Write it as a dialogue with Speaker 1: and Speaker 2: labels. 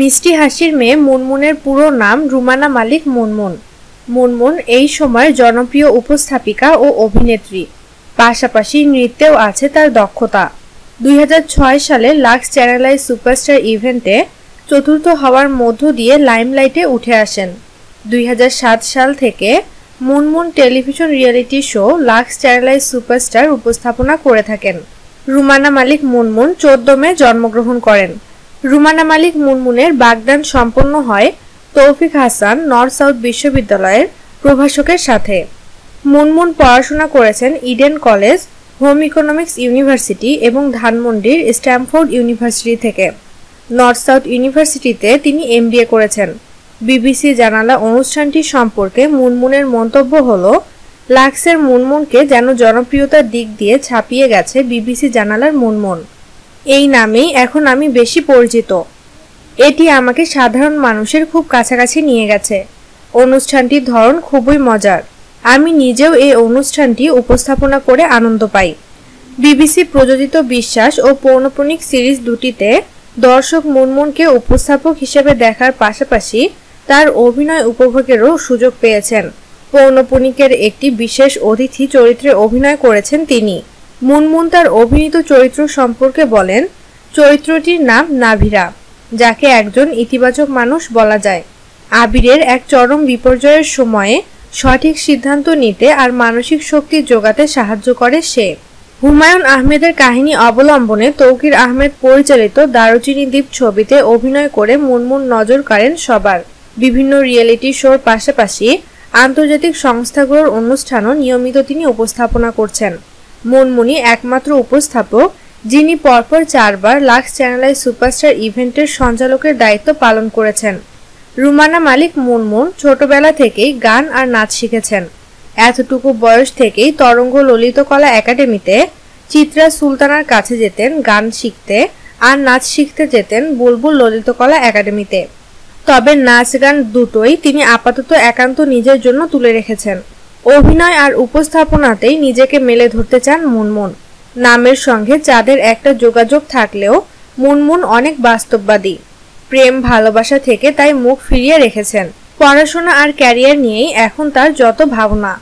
Speaker 1: মিষ্টি হাসির মেয়ে মুনমুনের পুরো নাম রুমানা মালিক মুনমুন মুনমুন এই সময় জনপ্রিয় উপস্থাপিকা ও অভিনেত্রী পাশাপাশি নৃত্যেও আছে তার দক্ষতা দুই সালে লাক্স চ্যানেলাই সুপারস্টার ইভেন্টে চতুর্থ হওয়ার মধ্য দিয়ে লাইমলাইটে উঠে আসেন দুই সাল থেকে Munmun television reality show Lux Channel i Superstar উপস্থাপনা করে থাকেন রুমানা মালিক মুনমুন চোদ্দ মে জন্মগ্রহণ করেন রুমানা মালিক মুনমুনের বাগদান সম্পন্ন হয় তৌফিক হাসান নর্থ সাউথ বিশ্ববিদ্যালয়ের প্রভাষকের সাথে মুনমুন পড়াশোনা করেছেন Eden college home economics university এবং ধানমন্ডির স্ট্যামফোর্ড ইউনিভার্সিটি থেকে নর্থ সাউথ ইউনিভার্সিটিতে তিনি এমবিএ করেছেন বিবিসি জানালা অনুষ্ঠানটি সম্পর্কে মুনমুনের মন্তব্য হল লাক্সের মুনমুনকে যেন জনপ্রিয়তার দিক দিয়ে ছাপিয়ে গেছে বিবিসি জানালার মুনমুন এই নামেই এখন আমি বেশি পরিচিত এটি আমাকে সাধারণ মানুষের খুব কাছাকাছি নিয়ে গেছে অনুষ্ঠানটির ধরন খুবই মজার আমি নিজেও এই অনুষ্ঠানটি উপস্থাপনা করে আনন্দ পাই বিবিসি প্রযোজিত বিশ্বাস ও পৌনপ্রণিক সিরিজ দুটিতে দর্শক মুনমুনকে উপস্থাপক হিসেবে দেখার পাশাপাশি তার অভিনয় উপভোগেরও সুযোগ পেয়েছেন পৌনপণিকের একটি বিশেষ অতিথি চরিত্রে অভিনয় করেছেন তিনি মুনমুন তার অভিনীত চরিত্র সম্পর্কে বলেন চরিত্রটির নাম নাভিরা যাকে একজন ইতিবাচক মানুষ বলা যায় আবিরের এক চরম বিপর্যয়ের সময়ে সঠিক সিদ্ধান্ত নিতে আর মানসিক শক্তি যোগাতে সাহায্য করে সে হুমায়ুন আহমেদের কাহিনী অবলম্বনে তৌকির আহমেদ পরিচালিত দারুচিনি দ্বীপ ছবিতে অভিনয় করে মুনমুন নজর কাড়েন সবার বিভিন্ন রিয়েলিটি শোর পাশাপাশি আন্তর্জাতিক সংস্থাগুলোর অনুষ্ঠানও নিয়মিত তিনি উপস্থাপনা করছেন মুনমুনি একমাত্র উপস্থাপক যিনি পরপর চারবার লাক্স চ্যানেলাই সুপারস্টার ইভেন্টের সঞ্চালকের দায়িত্ব পালন করেছেন রুমানা মালিক মুনমুন ছোটবেলা থেকেই গান আর নাচ শিখেছেন এতটুকু বয়স থেকেই তরঙ্গ ললিতকলা একাডেমিতে চিত্রা সুলতানার কাছে যেতেন গান শিখতে আর নাচ শিখতে যেতেন বুলবুল ললিতকলা একাডেমিতে তবে নাচ গান দুটোই তিনি আপাতত একান্ত নিজের জন্য তুলে রেখেছেন অভিনয় আর উপস্থাপনাতেই নিজেকে মেলে ধরতে চান মুনমুন নামের সঙ্গে চাঁদের একটা যোগাযোগ থাকলেও মুনমুন অনেক বাস্তববাদী প্রেম ভালোবাসা থেকে তাই মুখ ফিরিয়ে রেখেছেন পড়াশোনা আর ক্যারিয়ার নিয়েই এখন তার যত ভাবনা